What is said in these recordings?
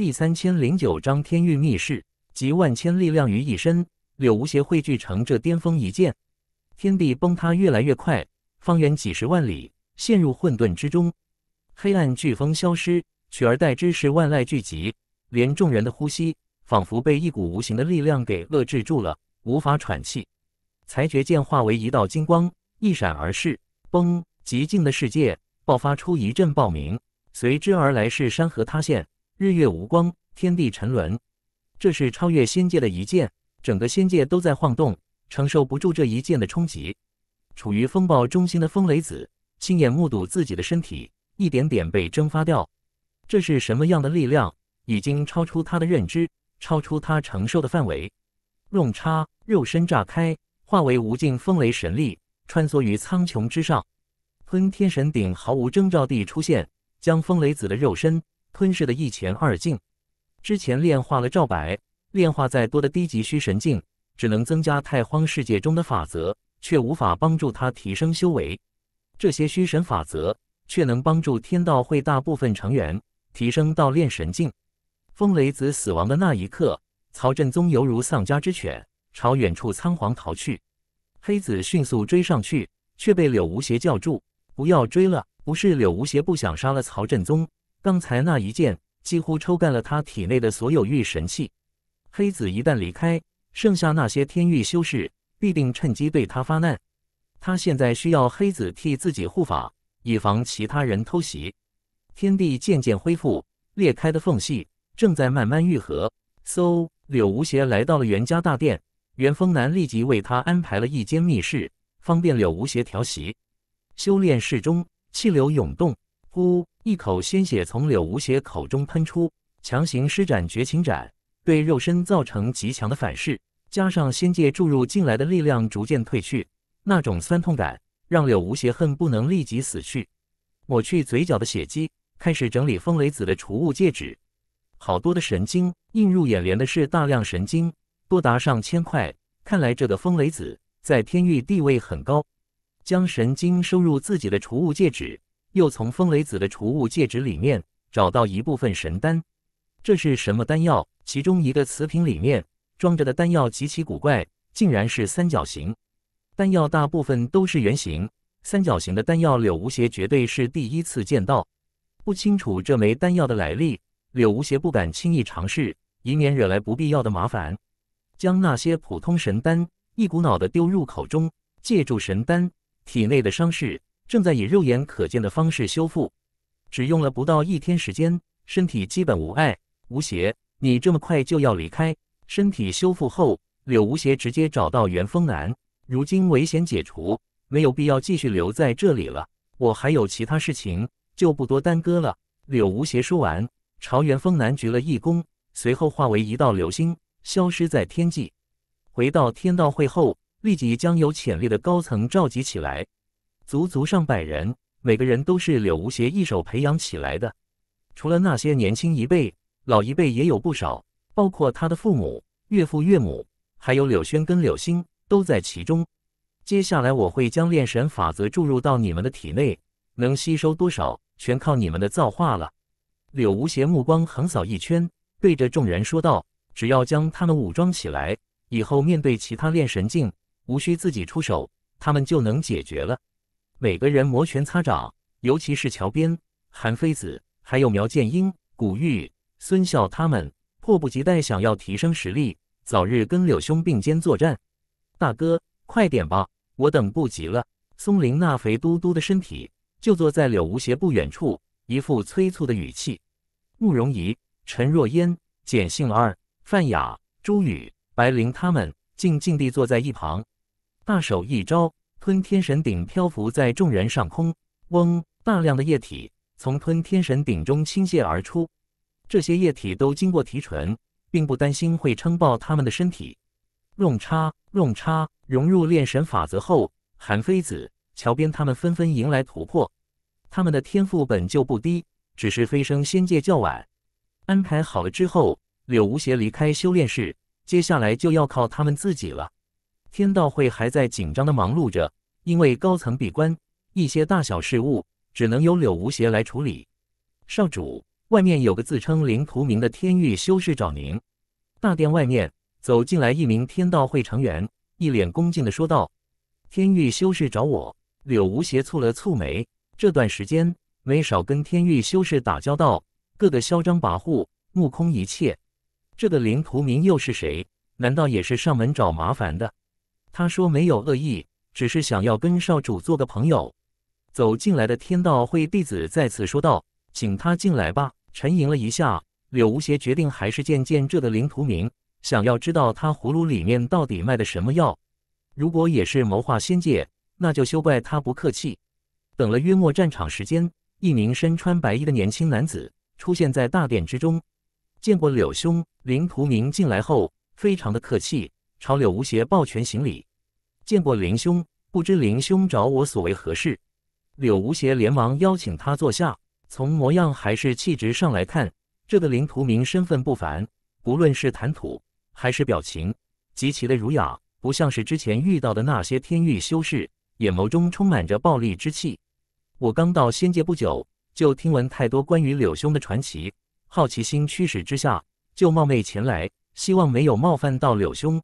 第三千零九章天域密室，集万千力量于一身，柳无邪汇聚成这巅峰一剑，天地崩塌越来越快，方圆几十万里陷入混沌之中，黑暗飓风消失，取而代之是万籁俱寂，连众人的呼吸仿佛被一股无形的力量给遏制住了，无法喘气。裁决剑化为一道金光，一闪而逝，崩！寂静的世界爆发出一阵爆鸣，随之而来是山河塌陷。日月无光，天地沉沦，这是超越仙界的一剑，整个仙界都在晃动，承受不住这一剑的冲击。处于风暴中心的风雷子，亲眼目睹自己的身体一点点被蒸发掉。这是什么样的力量？已经超出他的认知，超出他承受的范围。用叉，肉身炸开，化为无尽风雷神力，穿梭于苍穹之上。吞天神鼎毫无征兆地出现，将风雷子的肉身。吞噬的一前二净，之前炼化了赵白，炼化再多的低级虚神境，只能增加太荒世界中的法则，却无法帮助他提升修为。这些虚神法则，却能帮助天道会大部分成员提升到炼神境。风雷子死亡的那一刻，曹振宗犹如丧家之犬，朝远处仓皇逃去。黑子迅速追上去，却被柳无邪叫住：“不要追了。”不是柳无邪不想杀了曹振宗。刚才那一剑几乎抽干了他体内的所有御神器。黑子一旦离开，剩下那些天域修士必定趁机对他发难。他现在需要黑子替自己护法，以防其他人偷袭。天地渐渐恢复，裂开的缝隙正在慢慢愈合。嗖！柳无邪来到了袁家大殿，袁风南立即为他安排了一间密室，方便柳无邪调息、修炼。室中气流涌动。呼！一口鲜血从柳无邪口中喷出，强行施展绝情斩，对肉身造成极强的反噬。加上仙界注入进来的力量逐渐褪去，那种酸痛感让柳无邪恨不能立即死去。抹去嘴角的血迹，开始整理风雷子的储物戒指。好多的神经映入眼帘的是大量神经，多达上千块。看来这个风雷子在天域地位很高。将神经收入自己的储物戒指。又从风雷子的储物戒指里面找到一部分神丹，这是什么丹药？其中一个瓷瓶里面装着的丹药极其古怪，竟然是三角形。丹药大部分都是圆形，三角形的丹药柳无邪绝对是第一次见到。不清楚这枚丹药的来历，柳无邪不敢轻易尝试，以免惹来不必要的麻烦。将那些普通神丹一股脑的丢入口中，借助神丹体内的伤势。正在以肉眼可见的方式修复，只用了不到一天时间，身体基本无碍。吴邪，你这么快就要离开？身体修复后，柳无邪直接找到元丰南。如今危险解除，没有必要继续留在这里了。我还有其他事情，就不多耽搁了。柳无邪说完，朝元丰南鞠了一躬，随后化为一道流星，消失在天际。回到天道会后，立即将有潜力的高层召集起来。足足上百人，每个人都是柳无邪一手培养起来的。除了那些年轻一辈，老一辈也有不少，包括他的父母、岳父岳母，还有柳轩跟柳星都在其中。接下来我会将炼神法则注入到你们的体内，能吸收多少，全靠你们的造化了。柳无邪目光横扫一圈，对着众人说道：“只要将他们武装起来，以后面对其他炼神境，无需自己出手，他们就能解决了。”每个人摩拳擦掌，尤其是乔边、韩非子，还有苗建英、古玉、孙笑，他们迫不及待想要提升实力，早日跟柳兄并肩作战。大哥，快点吧，我等不及了。松林那肥嘟嘟的身体就坐在柳无邪不远处，一副催促的语气。慕容仪、陈若烟、简杏儿、范雅、朱雨、白灵他们静静地坐在一旁，大手一招。吞天神鼎漂浮在众人上空，嗡，大量的液体从吞天神鼎中倾泻而出，这些液体都经过提纯，并不担心会撑爆他们的身体。弄叉，弄叉，融入炼神法则后，韩非子、乔编他们纷纷迎来突破。他们的天赋本就不低，只是飞升仙界较晚。安排好了之后，柳无邪离开修炼室，接下来就要靠他们自己了。天道会还在紧张的忙碌着，因为高层闭关，一些大小事务只能由柳无邪来处理。少主，外面有个自称林图明的天域修士找您。大殿外面走进来一名天道会成员，一脸恭敬的说道：“天域修士找我。”柳无邪蹙了蹙眉，这段时间没少跟天域修士打交道，个个嚣张跋扈、目空一切。这个林图明又是谁？难道也是上门找麻烦的？他说没有恶意，只是想要跟少主做个朋友。走进来的天道会弟子再次说道：“请他进来吧。”沉吟了一下，柳无邪决定还是见见这的林图明，想要知道他葫芦里面到底卖的什么药。如果也是谋划仙界，那就休怪他不客气。等了约莫战场时间，一名身穿白衣的年轻男子出现在大殿之中。见过柳兄，林图明进来后非常的客气。朝柳无邪抱拳行礼，见过林兄，不知林兄找我所为何事？柳无邪连忙邀请他坐下。从模样还是气质上来看，这个林图明身份不凡。不论是谈吐还是表情，极其的儒雅，不像是之前遇到的那些天域修士。眼眸中充满着暴戾之气。我刚到仙界不久，就听闻太多关于柳兄的传奇。好奇心驱使之下，就冒昧前来，希望没有冒犯到柳兄。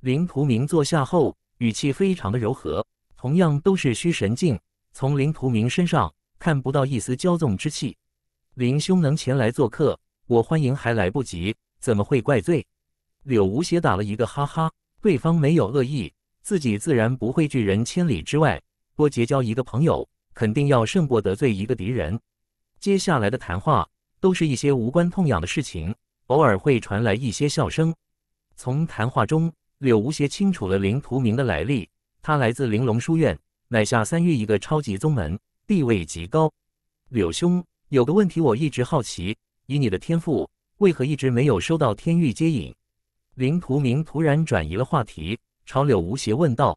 林图明坐下后，语气非常的柔和。同样都是虚神境，从林图明身上看不到一丝骄纵之气。林兄能前来做客，我欢迎还来不及，怎么会怪罪？柳无邪打了一个哈哈，对方没有恶意，自己自然不会拒人千里之外。多结交一个朋友，肯定要胜过得罪一个敌人。接下来的谈话都是一些无关痛痒的事情，偶尔会传来一些笑声。从谈话中。柳无邪清楚了林图明的来历，他来自玲珑书院，乃下三域一个超级宗门，地位极高。柳兄有个问题我一直好奇，以你的天赋，为何一直没有收到天域接引？林图明突然转移了话题，朝柳无邪问道：“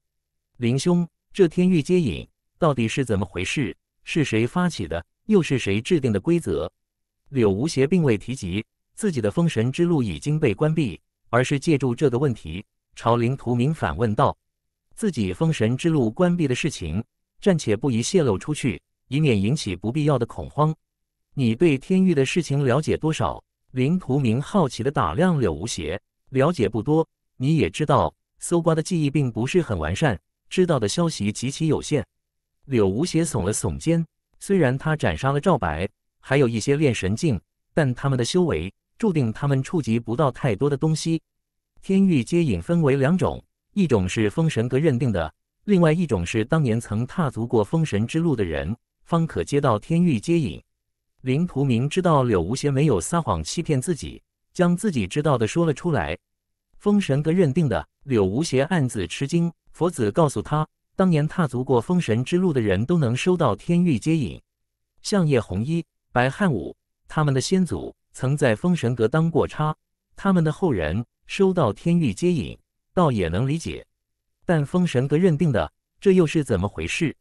林兄，这天域接引到底是怎么回事？是谁发起的？又是谁制定的规则？”柳无邪并未提及自己的封神之路已经被关闭，而是借助这个问题。朝林图明反问道：“自己封神之路关闭的事情，暂且不宜泄露出去，以免引起不必要的恐慌。你对天域的事情了解多少？”林图明好奇的打量柳无邪：“了解不多。你也知道，搜刮的记忆并不是很完善，知道的消息极其有限。”柳无邪耸了耸肩：“虽然他斩杀了赵白，还有一些炼神境，但他们的修为注定他们触及不到太多的东西。”天域接引分为两种，一种是封神阁认定的，另外一种是当年曾踏足过封神之路的人方可接到天域接引。林图明知道柳无邪没有撒谎欺骗自己，将自己知道的说了出来。封神阁认定的，柳无邪暗自吃惊。佛子告诉他，当年踏足过封神之路的人都能收到天域接引，像叶红衣、白汉武他们的先祖曾在封神阁当过差，他们的后人。收到天域接引，倒也能理解，但封神阁认定的，这又是怎么回事？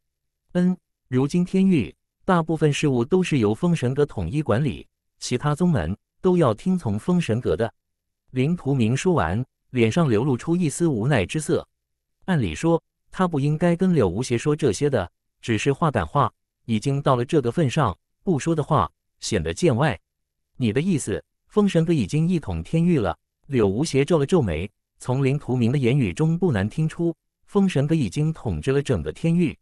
嗯，如今天域大部分事务都是由封神阁统一管理，其他宗门都要听从封神阁的。林图明说完，脸上流露出一丝无奈之色。按理说，他不应该跟柳无邪说这些的，只是话赶话，已经到了这个份上，不说的话显得见外。你的意思，封神阁已经一统天域了？柳无邪皱了皱眉，从林图明的言语中不难听出，封神阁已经统治了整个天域，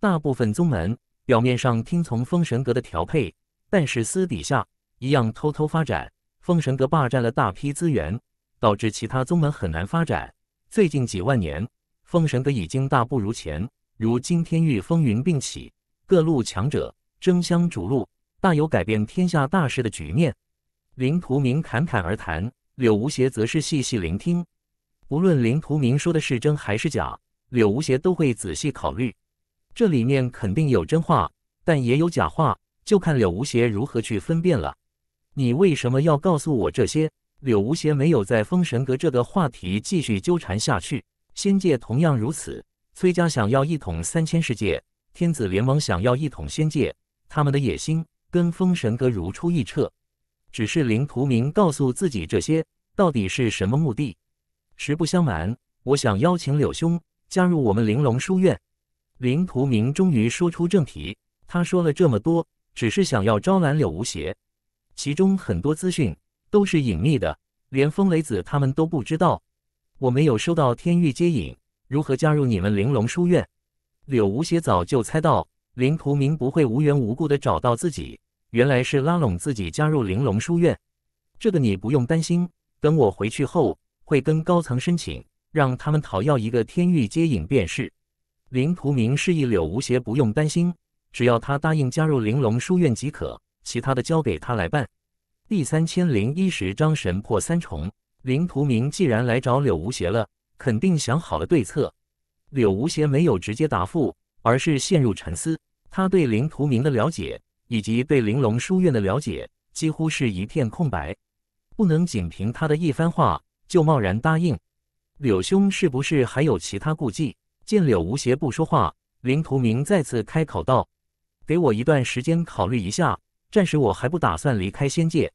大部分宗门表面上听从封神阁的调配，但是私底下一样偷偷发展。封神阁霸占了大批资源，导致其他宗门很难发展。最近几万年，封神阁已经大不如前，如今天域风云并起，各路强者争相逐鹿，大有改变天下大势的局面。林图明侃侃而谈。柳无邪则是细细聆听，无论林图明说的是真还是假，柳无邪都会仔细考虑。这里面肯定有真话，但也有假话，就看柳无邪如何去分辨了。你为什么要告诉我这些？柳无邪没有在封神阁这个话题继续纠缠下去。仙界同样如此，崔家想要一统三千世界，天子联盟想要一统仙界，他们的野心跟封神阁如出一辙。只是林图明告诉自己这些到底是什么目的？实不相瞒，我想邀请柳兄加入我们玲珑书院。林图明终于说出正题，他说了这么多，只是想要招揽柳无邪。其中很多资讯都是隐秘的，连风雷子他们都不知道。我没有收到天域接引，如何加入你们玲珑书院？柳无邪早就猜到林图明不会无缘无故的找到自己。原来是拉拢自己加入玲珑书院，这个你不用担心。等我回去后，会跟高层申请，让他们讨要一个天域接引便是。林图明示意柳无邪不用担心，只要他答应加入玲珑书院即可，其他的交给他来办。第三千零一十章神破三重。林图明既然来找柳无邪了，肯定想好了对策。柳无邪没有直接答复，而是陷入沉思。他对林图明的了解。以及对玲珑书院的了解几乎是一片空白，不能仅凭他的一番话就贸然答应。柳兄是不是还有其他顾忌？见柳无邪不说话，林图明再次开口道：“给我一段时间考虑一下，暂时我还不打算离开仙界。”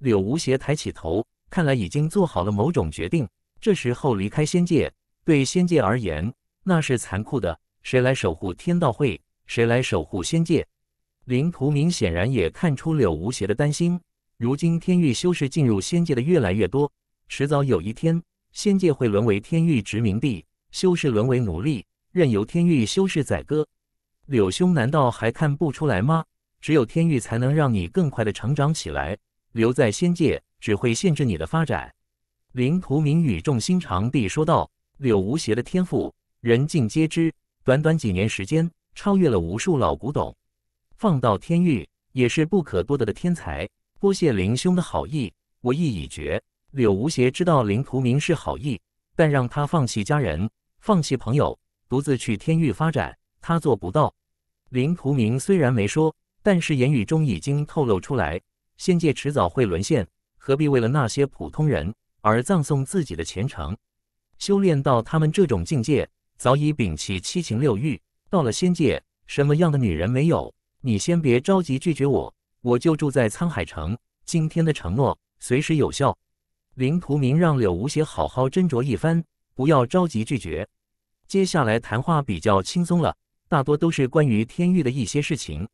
柳无邪抬起头，看来已经做好了某种决定。这时候离开仙界，对仙界而言那是残酷的。谁来守护天道会？谁来守护仙界？林图明显然也看出柳无邪的担心。如今天域修士进入仙界的越来越多，迟早有一天，仙界会沦为天域殖民地，修士沦为奴隶，任由天域修士宰割。柳兄难道还看不出来吗？只有天域才能让你更快的成长起来，留在仙界只会限制你的发展。林图明语重心长地说道：“柳无邪的天赋人尽皆知，短短几年时间超越了无数老古董。”放到天域也是不可多得的天才。多谢林兄的好意，我意已决。柳无邪知道林图明是好意，但让他放弃家人、放弃朋友，独自去天域发展，他做不到。林图明虽然没说，但是言语中已经透露出来：仙界迟早会沦陷，何必为了那些普通人而葬送自己的前程？修炼到他们这种境界，早已摒弃七情六欲，到了仙界，什么样的女人没有？你先别着急拒绝我，我就住在沧海城。今天的承诺随时有效。林图明让柳无邪好好斟酌一番，不要着急拒绝。接下来谈话比较轻松了，大多都是关于天域的一些事情。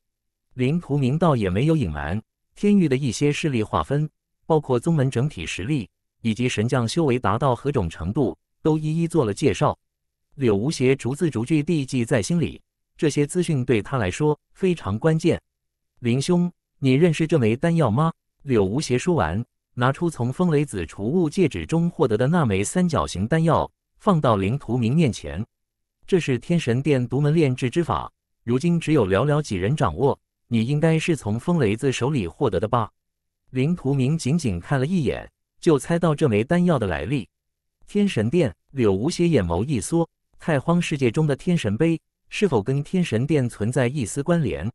林图明倒也没有隐瞒，天域的一些势力划分，包括宗门整体实力以及神将修为达到何种程度，都一一做了介绍。柳无邪逐字逐句地记在心里。这些资讯对他来说非常关键。林兄，你认识这枚丹药吗？柳无邪说完，拿出从风雷子储物戒指中获得的那枚三角形丹药，放到林图明面前。这是天神殿独门炼制之法，如今只有寥寥几人掌握。你应该是从风雷子手里获得的吧？林图明仅仅看了一眼，就猜到这枚丹药的来历。天神殿，柳无邪眼眸一缩，太荒世界中的天神碑。是否跟天神殿存在一丝关联？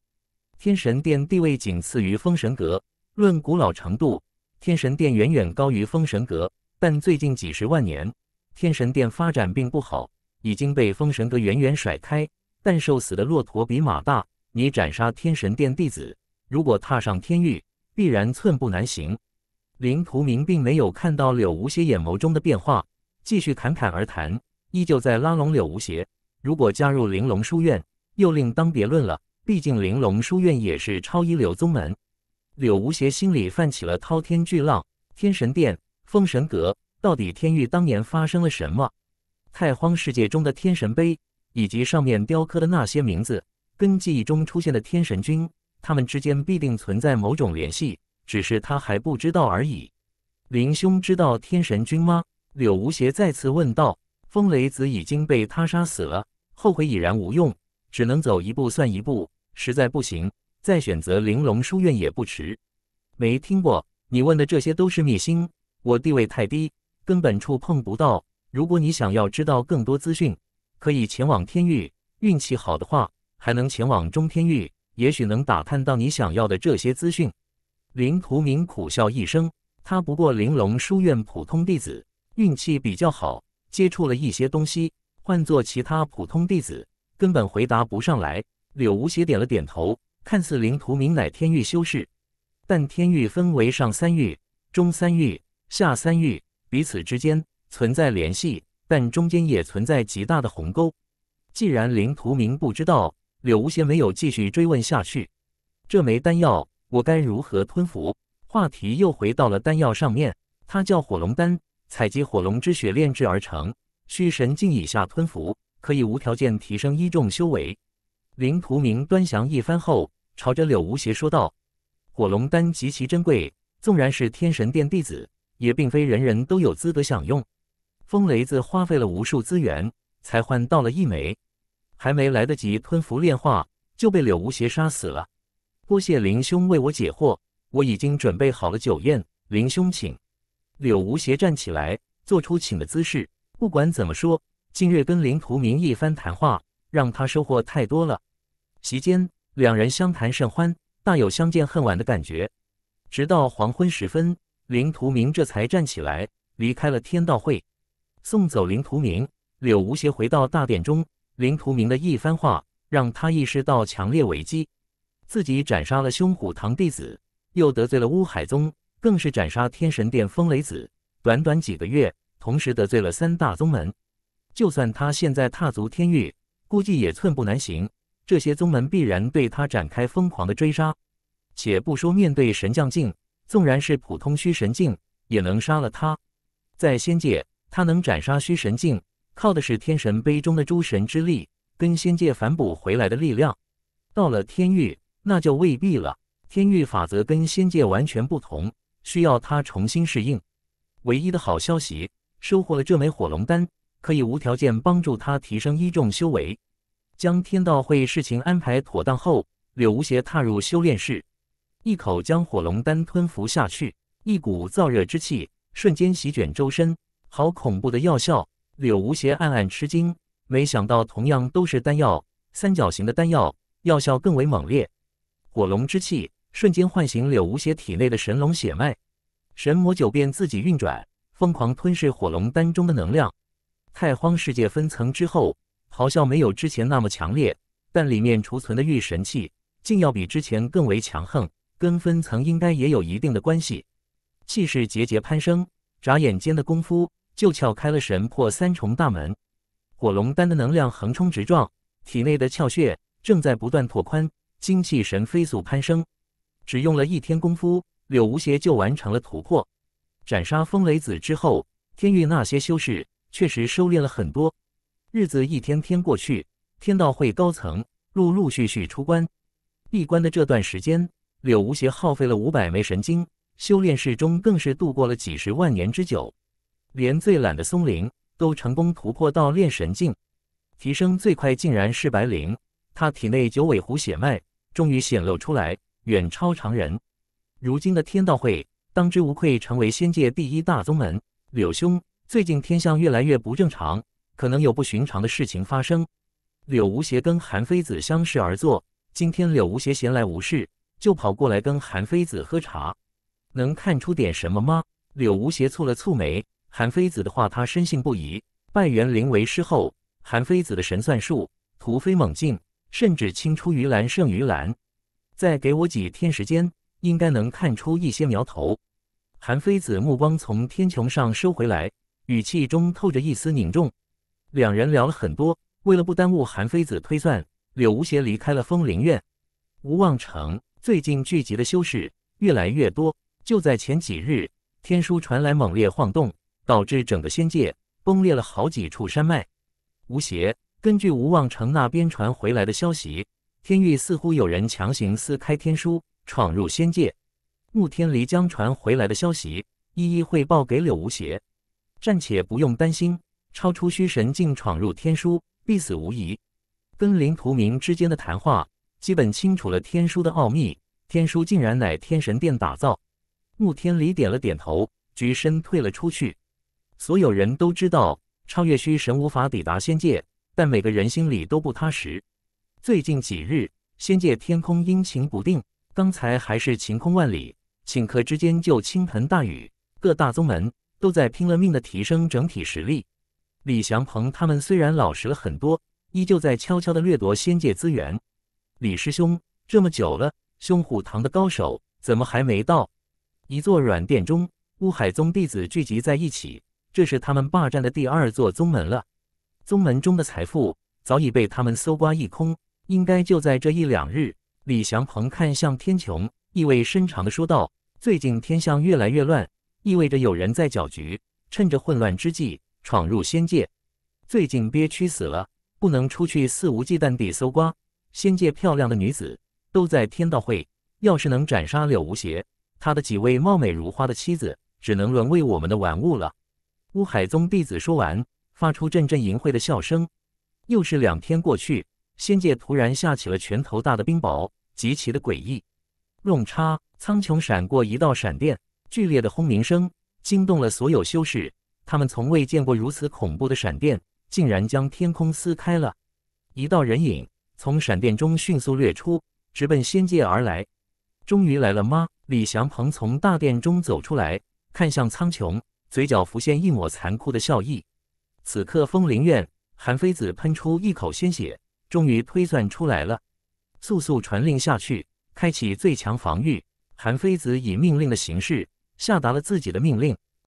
天神殿地位仅次于封神阁，论古老程度，天神殿远远高于封神阁。但最近几十万年，天神殿发展并不好，已经被封神阁远远甩开。但瘦死的骆驼比马大，你斩杀天神殿弟子，如果踏上天域，必然寸步难行。林图明并没有看到柳无邪眼眸中的变化，继续侃侃而谈，依旧在拉拢柳无邪。如果加入玲珑书院，又另当别论了。毕竟玲珑书院也是超一流宗门。柳无邪心里泛起了滔天巨浪。天神殿、封神阁，到底天域当年发生了什么？太荒世界中的天神碑，以及上面雕刻的那些名字，跟记忆中出现的天神君，他们之间必定存在某种联系，只是他还不知道而已。林兄知道天神君吗？柳无邪再次问道。风雷子已经被他杀死了。后悔已然无用，只能走一步算一步。实在不行，再选择玲珑书院也不迟。没听过你问的这些，都是秘辛。我地位太低，根本触碰不到。如果你想要知道更多资讯，可以前往天域，运气好的话，还能前往中天域，也许能打探到你想要的这些资讯。林图明苦笑一声，他不过玲珑书院普通弟子，运气比较好，接触了一些东西。换做其他普通弟子，根本回答不上来。柳无邪点了点头，看似灵图明乃天域修士，但天域分为上三域、中三域、下三域，彼此之间存在联系，但中间也存在极大的鸿沟。既然灵图明不知道，柳无邪没有继续追问下去。这枚丹药我该如何吞服？话题又回到了丹药上面。它叫火龙丹，采集火龙之血炼制而成。虚神境以下吞服，可以无条件提升一重修为。林图明端详一番后，朝着柳无邪说道：“火龙丹极其珍贵，纵然是天神殿弟子，也并非人人都有资格享用。风雷子花费了无数资源，才换到了一枚，还没来得及吞服炼化，就被柳无邪杀死了。多谢林兄为我解惑，我已经准备好了酒宴，林兄请。”柳无邪站起来，做出请的姿势。不管怎么说，近日跟林图明一番谈话，让他收获太多了。席间，两人相谈甚欢，大有相见恨晚的感觉。直到黄昏时分，林图明这才站起来离开了天道会。送走林图明，柳无邪回到大殿中。林图明的一番话，让他意识到强烈危机：自己斩杀了凶虎堂弟子，又得罪了乌海宗，更是斩杀天神殿风雷子。短短几个月。同时得罪了三大宗门，就算他现在踏足天域，估计也寸步难行。这些宗门必然对他展开疯狂的追杀。且不说面对神将境，纵然是普通虚神境，也能杀了他。在仙界，他能斩杀虚神境，靠的是天神杯中的诸神之力跟仙界反哺回来的力量。到了天域，那就未必了。天域法则跟仙界完全不同，需要他重新适应。唯一的好消息。收获了这枚火龙丹，可以无条件帮助他提升一重修为。将天道会事情安排妥当后，柳无邪踏入修炼室，一口将火龙丹吞服下去，一股燥热之气瞬间席卷周身，好恐怖的药效！柳无邪暗暗吃惊，没想到同样都是丹药，三角形的丹药药效更为猛烈。火龙之气瞬间唤醒柳无邪体内的神龙血脉，神魔九变自己运转。疯狂吞噬火龙丹中的能量，太荒世界分层之后，咆哮没有之前那么强烈，但里面储存的御神器竟要比之前更为强横，跟分层应该也有一定的关系。气势节节攀升，眨眼间的功夫就撬开了神破三重大门。火龙丹的能量横冲直撞，体内的窍穴正在不断拓宽，精气神飞速攀升，只用了一天功夫，柳无邪就完成了突破。斩杀风雷子之后，天域那些修士确实收敛了很多。日子一天天过去，天道会高层陆陆续续出关。闭关的这段时间，柳无邪耗费了五百枚神经，修炼室中更是度过了几十万年之久。连最懒的松灵都成功突破到炼神境，提升最快竟然是白灵，他体内九尾狐血脉终于显露出来，远超常人。如今的天道会。当之无愧成为仙界第一大宗门。柳兄，最近天象越来越不正常，可能有不寻常的事情发生。柳无邪跟韩非子相视而坐。今天柳无邪闲来无事，就跑过来跟韩非子喝茶。能看出点什么吗？柳无邪蹙了蹙眉。韩非子的话他深信不疑。拜元灵为师后，韩非子的神算术突飞猛进，甚至青出于蓝胜于蓝。再给我几天时间。应该能看出一些苗头。韩非子目光从天穹上收回来，语气中透着一丝凝重。两人聊了很多，为了不耽误韩非子推算，柳无邪离开了风灵院。吴望城最近聚集的修士越来越多，就在前几日，天书传来猛烈晃动，导致整个仙界崩裂了好几处山脉。吴邪根据吴望城那边传回来的消息，天域似乎有人强行撕开天书。闯入仙界，慕天离将传回来的消息一一汇报给柳无邪。暂且不用担心，超出虚神境闯入天书，必死无疑。跟林图明之间的谈话，基本清楚了天书的奥秘。天书竟然乃天神殿打造。慕天离点了点头，举身退了出去。所有人都知道，超越虚神无法抵达仙界，但每个人心里都不踏实。最近几日，仙界天空阴晴不定。刚才还是晴空万里，顷刻之间就倾盆大雨。各大宗门都在拼了命的提升整体实力。李祥鹏他们虽然老实了很多，依旧在悄悄的掠夺仙界资源。李师兄，这么久了，凶虎堂的高手怎么还没到？一座软殿中，乌海宗弟子聚集在一起，这是他们霸占的第二座宗门了。宗门中的财富早已被他们搜刮一空，应该就在这一两日。李祥鹏看向天穹，意味深长地说道：“最近天象越来越乱，意味着有人在搅局。趁着混乱之际，闯入仙界。最近憋屈死了，不能出去肆无忌惮地搜刮仙界漂亮的女子，都在天道会。要是能斩杀柳无邪，他的几位貌美如花的妻子，只能沦为我们的玩物了。”乌海宗弟子说完，发出阵阵淫秽的笑声。又是两天过去。仙界突然下起了拳头大的冰雹，极其的诡异。弄叉，苍穹闪过一道闪电，剧烈的轰鸣声惊动了所有修士。他们从未见过如此恐怖的闪电，竟然将天空撕开了一道。人影从闪电中迅速掠出，直奔仙界而来。终于来了吗？李祥鹏从大殿中走出来，看向苍穹，嘴角浮现一抹残酷的笑意。此刻，风灵院韩非子喷出一口鲜血。终于推算出来了，速速传令下去，开启最强防御。韩非子以命令的形式下达了自己的命令。